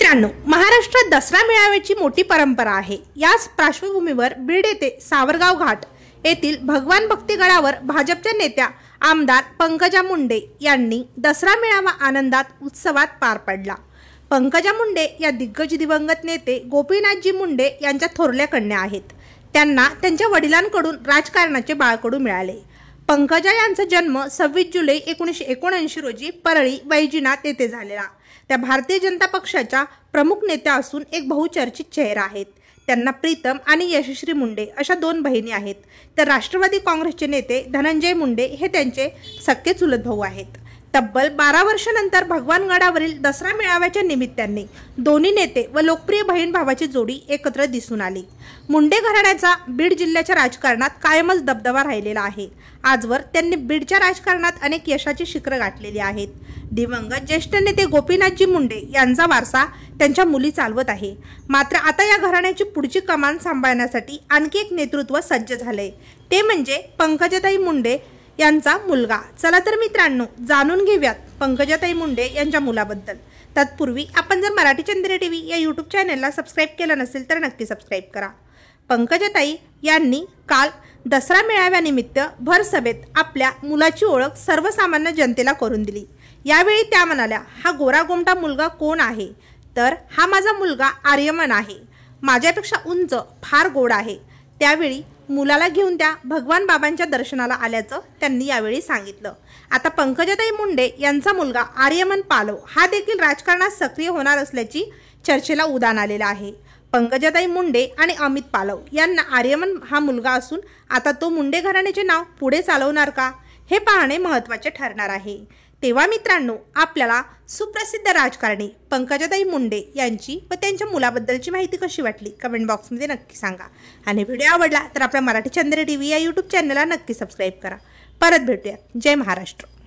मित्रांनो महाराष्ट्रात दसरा मेळाव्याची मोठी परंपरा आहे याच पार्श्वभूमीवर बीड येथे सावरगाव घाट येथील भगवान भक्तीगडावर भाजपच्या नेत्या आमदार पंकजा मुंडे यांनी दसरा मेळावा आनंदात उत्सवात पार पडला पंकजा मुंडे या दिग्गज दिवंगत नेते गोपीनाथजी मुंडे यांच्या थोरल्या कन्या आहेत त्यांना त्यांच्या वडिलांकडून राजकारणाचे बाळकडू मिळाले पंकजा यांचा जन्म सव्वीस जुलै एकोणीसशे एकोणऐंशी रोजी परळी वैजीनाथ येथे झालेला त्या भारतीय जनता पक्षाच्या प्रमुख नेत्या असून एक बहुचर्चित चेहरा आहेत त्यांना प्रीतम आणि यशश्री मुंडे अशा दोन बहिणी आहेत तर राष्ट्रवादी काँग्रेसचे नेते धनंजय मुंडे हे त्यांचे सक्के चुलत भाऊ आहेत तब्बल बारा वर्षानंतर गडावरील दसरा मेळाव्याच्या निमित्ताने दोन्ही नेते व लोकप्रिय बहीण भावाची जोडी एकत्र दिसून आली मुंडे घराण्याचा बीड जिल्ह्याच्या राजकारणात कायमच दबदबा राहिलेला आहे आजवर त्यांनी बीडच्या राजकारणात अनेक यशाची शिखरं गाठलेली आहेत दिवंगत ज्येष्ठ नेते गोपीनाथजी मुंडे यांचा वारसा त्यांच्या मुली चालवत आहे मात्र आता या घराण्याची पुढची कमान सांभाळण्यासाठी आणखी एक नेतृत्व सज्ज झालंय ते म्हणजे पंकजताई मुंडे यांचा मुलगा चला तर मित्रांनो जाणून घेऊयात पंकजाताई मुंडे यांच्या मुलाबद्दल तत्पूर्वी आपण जर मराठी चंद्र टी व्ही या यूट्यूब चॅनलला सबस्क्राईब केलं नसेल तर नक्की सबस्क्राईब करा पंकजाताई यांनी काल दसरा मेळाव्यानिमित्त भरसभेत आपल्या मुलाची ओळख सर्वसामान्य जनतेला करून दिली यावेळी त्या म्हणाल्या हा गोरागोमटा मुलगा कोण आहे तर हा माझा मुलगा आर्यमन आहे माझ्यापेक्षा उंच फार गोड आहे त्यावेळी मुलाला घेऊन त्या भगवान बाबांच्या दर्शनाला आल्याचं त्यांनी यावेळी सांगितलं आता पंकजाताई मुंडे यांचा मुलगा आर्यमन पालव हा देखील राजकारणात सक्रिय होणार असल्याची चर्चेला उदान आलेलं आहे पंकजाताई मुंडे आणि अमित पालव यांना आर्यमन हा मुलगा असून आता तो मुंडे घराण्याचे नाव पुढे चालवणार का हे पाहणे महत्त्वाचे ठरणार आहे तेव्हा मित्रांनो आपल्याला सुप्रसिद्ध राजकारणी पंकजाताई मुंडे यांची व त्यांच्या मुलाबद्दलची माहिती कशी वाटली कमेंट बॉक्समध्ये नक्की सांगा आणि व्हिडिओ आवडला तर आपल्या मराठी चंद्र टी व्ही या यूट्यूब चॅनलला नक्की सबस्क्राईब करा परत भेटूया जय महाराष्ट्र